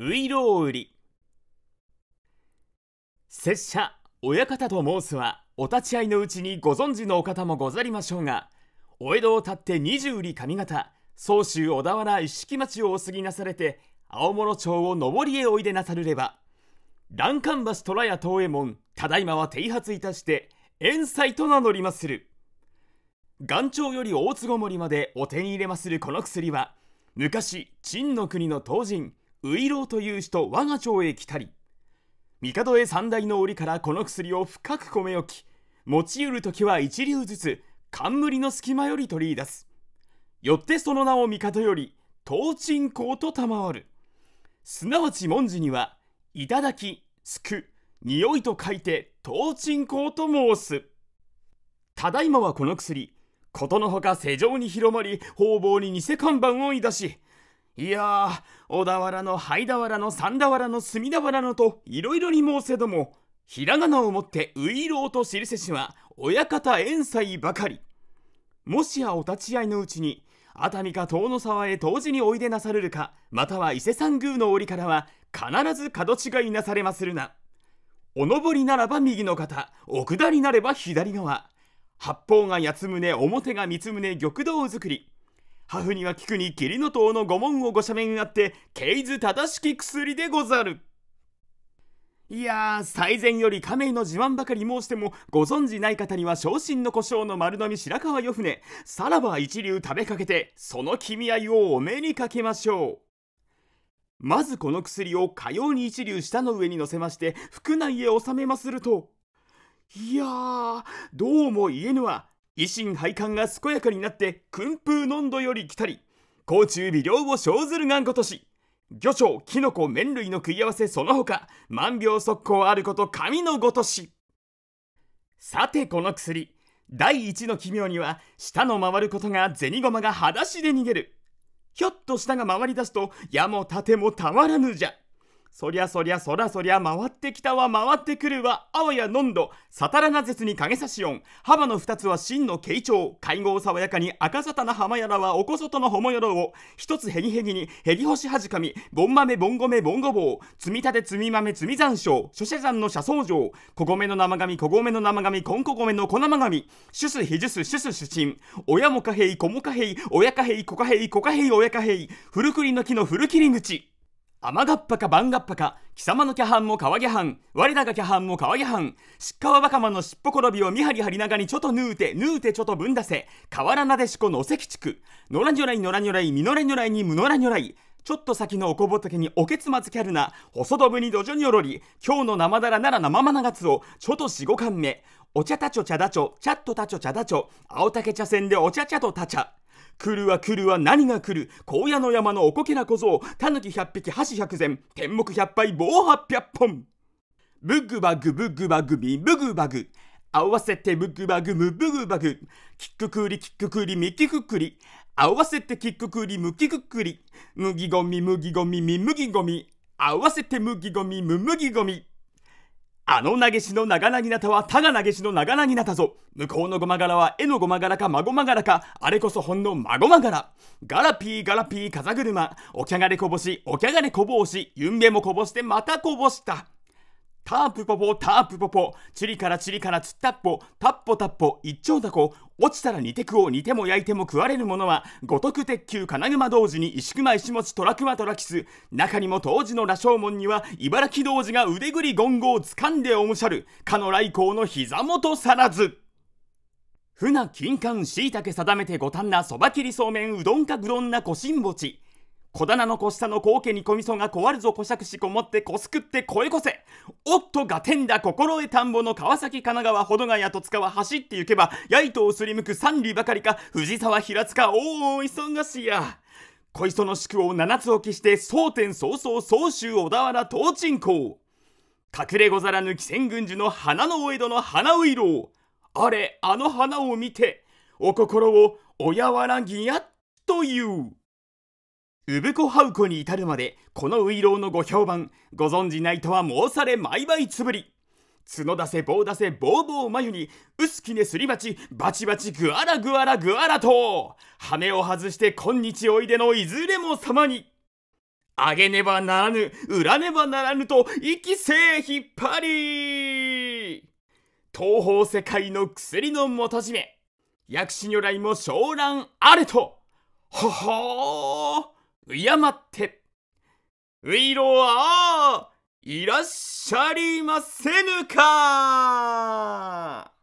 ういろう売り拙者親方と申すはお立ち会いのうちにご存知のお方もござりましょうがお江戸を立って二十里上方総州小田原一色町をお過ぎなされて青物町を上りへおいでなさるれば欄干橋虎屋東右衛門ただいまは剃髪いたして遠斎と名乗りまする岩頂より大坪森までお手に入れまするこの薬は昔陳の国の当人ういという人我が町へ来たり帝へ三大の折からこの薬を深く込め置き持ちうる時は一流ずつ冠の隙間より取り出すよってその名を帝より東鎮公と賜るすなわち文字には「いただき」「すく」「匂い」と書いて東鎮公と申すただいまはこの薬事のほか世上に広まり方々に偽看板をいたしいや小田原の灰田原の三田原の隅田原のといろいろに申せどもひらがなをもってういろうとるせしは親方遠斎ばかりもしやお立ち会いのうちに熱海か遠野沢へ当時においでなされるかまたは伊勢山宮の折からは必ず角違いなされまするなお上りならば右の方お下りなれば左側八方が八つ宗表が三つ胸玉堂作りハフには聞くに霧の塔の御門をご斜面あって、ケイズ正しき薬でござる。いやー、最前より亀井の自慢ばかり申しても、ご存じない方には昇進の故障の丸飲み白川よ船、さらば一流食べかけて、その君合いをお目にかけましょう。まずこの薬をかように一流舌の上に乗せまして、腹内へ納めますると、いやー、どうも言えぬわ。維新廃管が健やかになって訓風のんどより来たり甲虫微量を生ずるがんごとし魚鳥キノコ麺類の食い合わせその他万病速攻あること神のごとしさてこの薬第一の奇妙には舌の回ることが銭マが裸足で逃げるひょっと舌が回り出すと矢も盾もたまらぬじゃそりゃそりゃそらそりゃ回ってきたわ回ってくるわあわやのんどさたらな絶に影差し音幅の二つは真の慶長会合爽やかに赤沙汰な浜やらはおこそとのほもよろを一つへぎへぎにへぎ星はじかみぼん豆ぼんごめぼんごぼう積み立て積み豆積み残椒諸社山の車僧上小米の生紙小米の生紙こんこゴメの小生紙主すひじすュす主陳親もかへい子もかへい親へい子へい子貨幣親へい古りの木の古切り口甘がっぱか万がっぱか貴様のキャハンも川下ン、我らがキャハンも川下ン、しっかわばかまのしっぽころびを見張り張りながにちょっとぬうてぬうてちょっとぶんだせ河原なでしこの関地区野良如来野良如来みのれ如来にらにょらい、ちょっと先のおこぼたけにおけつまつきゃるな細どぶにどじょにょろり今日の生だらなら生まながつをちょっとしごかんめお茶たちょ茶だちょちゃっとたちょ茶だちょ青竹茶せんでお茶茶とたちゃ来るは来るは何が来る荒野の山のおこけな小僧タヌキ100匹箸100膳天目100杯棒800本ブッグバグブッグバグミブグバグ合わせてブッグバグムブグバグキッククリキッククリミキククリ合わせてキッククリムキククリ麦ゴミ麦ゴミミ麦ゴミ合わせて麦ゴミム麦ゴミあの投げしの長なぎなたはたが投げしの長なぎなたぞ。向こうのごま柄は絵のごま柄か孫ま柄か、あれこそほんの孫ま柄。ガラピーガラピー風車、おきゃがれこぼし、おきゃがれこぼうし、ゆんべもこぼしてまたこぼした。タープポポ、タープポポ、チリからチリからツっタっポ、タッポタッポ、一丁だこ、落ちたら煮てくを煮ても焼いても食われるものは、五徳鉄球、金熊童子に石熊石持ち、トラクマトラキス、中にも当時の羅生門には、茨城童子が腕ぐり言語を掴んでおむしゃる、かの来光の膝元さらず。船、金柑、椎茸定めて五反な、そば切りそうめん、うどんかぐどんな、こしんぼち。小棚の小下の高家に小味噌が壊るぞこしゃくしこもってこすくって声こせおっとがてんだ心得田んぼの川崎神奈川保土ヶ谷戸塚は走って行けばやいとをすりむく三里ばかりか藤沢平塚おお忙しや小磯の宿を七つ置きして蒼天早々総州小田原東鎮公隠れござらぬ紀仙軍樹の花のお江戸の花ういろうあれあの花を見てお心をおやわらぎやという。産子ハウコに至るまでこのろうのご評判ご存じないとは申されまいまいつぶり角出せ棒出せ棒棒眉に薄きねすり鉢バチバチぐわらぐわらぐわらと羽を外して今日おいでのいずれも様にあげねばならぬ売らねばならぬと息せえ引っ張り東方世界の薬の元締め薬師如来も昇蘭あれとほほー敬って、ういろはいらっしゃりませぬか